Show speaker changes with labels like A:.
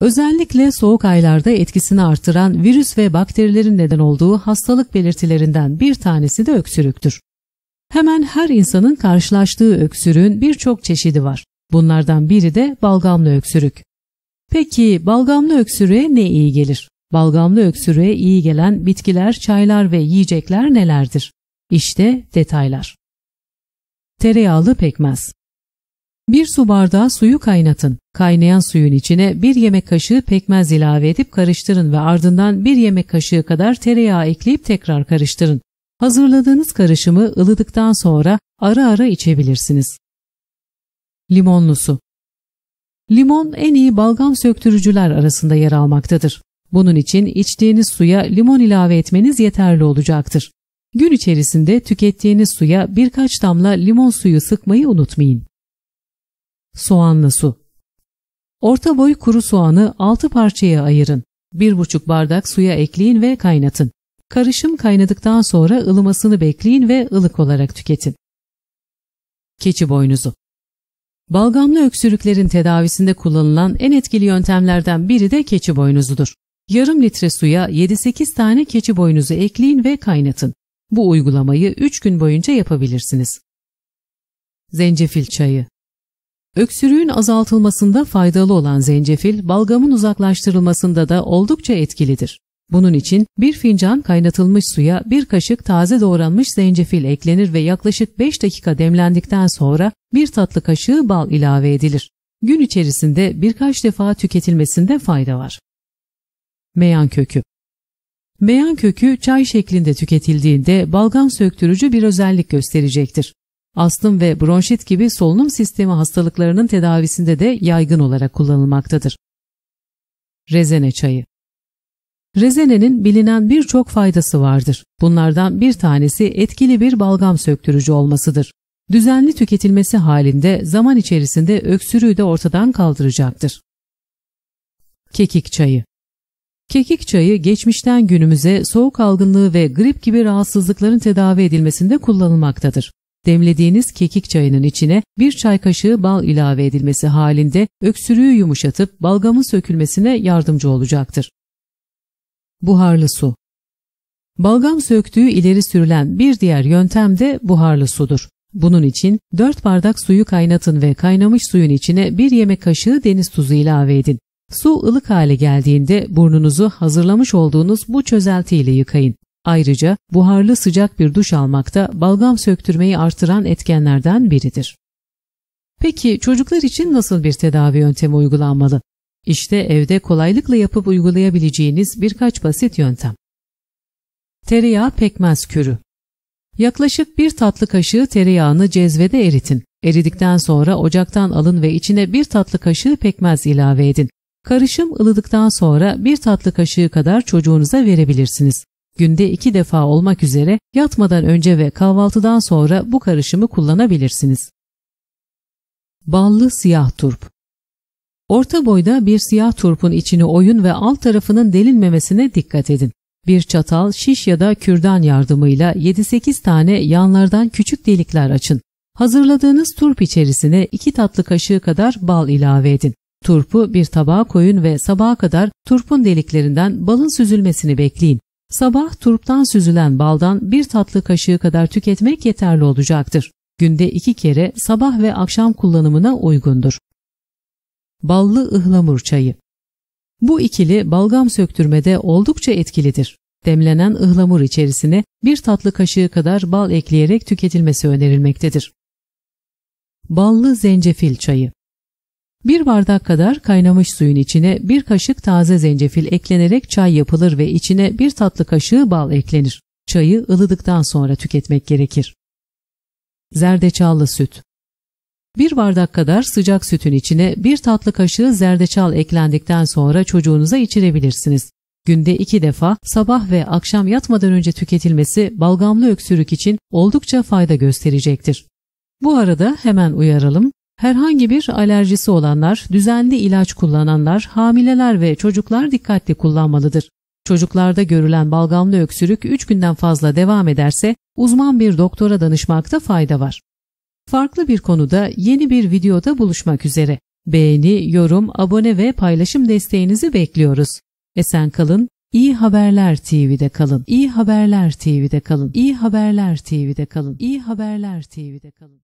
A: Özellikle soğuk aylarda etkisini artıran virüs ve bakterilerin neden olduğu hastalık belirtilerinden bir tanesi de öksürüktür. Hemen her insanın karşılaştığı öksürüğün birçok çeşidi var. Bunlardan biri de balgamlı öksürük. Peki balgamlı öksürüğe ne iyi gelir? Balgamlı öksürüğe iyi gelen bitkiler, çaylar ve yiyecekler nelerdir? İşte detaylar. Tereyağlı pekmez 1 su bardağı suyu kaynatın. Kaynayan suyun içine 1 yemek kaşığı pekmez ilave edip karıştırın ve ardından 1 yemek kaşığı kadar tereyağı ekleyip tekrar karıştırın. Hazırladığınız karışımı ılıdıktan sonra ara ara içebilirsiniz. Limonlu su Limon en iyi balgam söktürücüler arasında yer almaktadır. Bunun için içtiğiniz suya limon ilave etmeniz yeterli olacaktır. Gün içerisinde tükettiğiniz suya birkaç damla limon suyu sıkmayı unutmayın. Soğanlı su Orta boy kuru soğanı 6 parçaya ayırın. 1,5 bardak suya ekleyin ve kaynatın. Karışım kaynadıktan sonra ılımasını bekleyin ve ılık olarak tüketin. Keçi boynuzu Balgamlı öksürüklerin tedavisinde kullanılan en etkili yöntemlerden biri de keçi boynuzudur. Yarım litre suya 7-8 tane keçi boynuzu ekleyin ve kaynatın. Bu uygulamayı 3 gün boyunca yapabilirsiniz. Zencefil çayı Öksürüğün azaltılmasında faydalı olan zencefil, balgamın uzaklaştırılmasında da oldukça etkilidir. Bunun için bir fincan kaynatılmış suya bir kaşık taze doğranmış zencefil eklenir ve yaklaşık 5 dakika demlendikten sonra bir tatlı kaşığı bal ilave edilir. Gün içerisinde birkaç defa tüketilmesinde fayda var. Meyan kökü Meyan kökü çay şeklinde tüketildiğinde balgam söktürücü bir özellik gösterecektir astım ve bronşit gibi solunum sistemi hastalıklarının tedavisinde de yaygın olarak kullanılmaktadır. Rezene çayı Rezenenin bilinen birçok faydası vardır. Bunlardan bir tanesi etkili bir balgam söktürücü olmasıdır. Düzenli tüketilmesi halinde zaman içerisinde öksürüğü de ortadan kaldıracaktır. Kekik çayı Kekik çayı geçmişten günümüze soğuk algınlığı ve grip gibi rahatsızlıkların tedavi edilmesinde kullanılmaktadır. Demlediğiniz kekik çayının içine bir çay kaşığı bal ilave edilmesi halinde öksürüğü yumuşatıp balgamın sökülmesine yardımcı olacaktır. Buharlı su Balgam söktüğü ileri sürülen bir diğer yöntem de buharlı sudur. Bunun için 4 bardak suyu kaynatın ve kaynamış suyun içine 1 yemek kaşığı deniz tuzu ilave edin. Su ılık hale geldiğinde burnunuzu hazırlamış olduğunuz bu çözeltiyle yıkayın. Ayrıca buharlı sıcak bir duş almak da balgam söktürmeyi artıran etkenlerden biridir. Peki çocuklar için nasıl bir tedavi yöntemi uygulanmalı? İşte evde kolaylıkla yapıp uygulayabileceğiniz birkaç basit yöntem. Tereyağı pekmez kürü Yaklaşık bir tatlı kaşığı tereyağını cezvede eritin. Eridikten sonra ocaktan alın ve içine bir tatlı kaşığı pekmez ilave edin. Karışım ılıdıktan sonra bir tatlı kaşığı kadar çocuğunuza verebilirsiniz. Günde iki defa olmak üzere yatmadan önce ve kahvaltıdan sonra bu karışımı kullanabilirsiniz. Ballı siyah turp Orta boyda bir siyah turpun içini oyun ve alt tarafının delinmemesine dikkat edin. Bir çatal, şiş ya da kürdan yardımıyla 7-8 tane yanlardan küçük delikler açın. Hazırladığınız turp içerisine 2 tatlı kaşığı kadar bal ilave edin. Turpu bir tabağa koyun ve sabaha kadar turpun deliklerinden balın süzülmesini bekleyin. Sabah turptan süzülen baldan bir tatlı kaşığı kadar tüketmek yeterli olacaktır. Günde iki kere sabah ve akşam kullanımına uygundur. Ballı ıhlamur çayı Bu ikili balgam söktürmede oldukça etkilidir. Demlenen ıhlamur içerisine bir tatlı kaşığı kadar bal ekleyerek tüketilmesi önerilmektedir. Ballı zencefil çayı bir bardak kadar kaynamış suyun içine bir kaşık taze zencefil eklenerek çay yapılır ve içine bir tatlı kaşığı bal eklenir. Çayı ılıdıktan sonra tüketmek gerekir. Zerdeçallı süt bir bardak kadar sıcak sütün içine bir tatlı kaşığı zerdeçal eklendikten sonra çocuğunuza içirebilirsiniz. Günde iki defa sabah ve akşam yatmadan önce tüketilmesi balgamlı öksürük için oldukça fayda gösterecektir. Bu arada hemen uyaralım, Herhangi bir alerjisi olanlar, düzenli ilaç kullananlar, hamileler ve çocuklar dikkatli kullanmalıdır. Çocuklarda görülen balgamlı öksürük 3 günden fazla devam ederse uzman bir doktora danışmakta fayda var. Farklı bir konuda yeni bir videoda buluşmak üzere. Beğeni, yorum, abone ve paylaşım desteğinizi bekliyoruz. Esen kalın, iyi Haberler TV'de kalın. İyi Haberler TV'de kalın. İyi Haberler TV'de kalın. İyi Haberler TV'de kalın.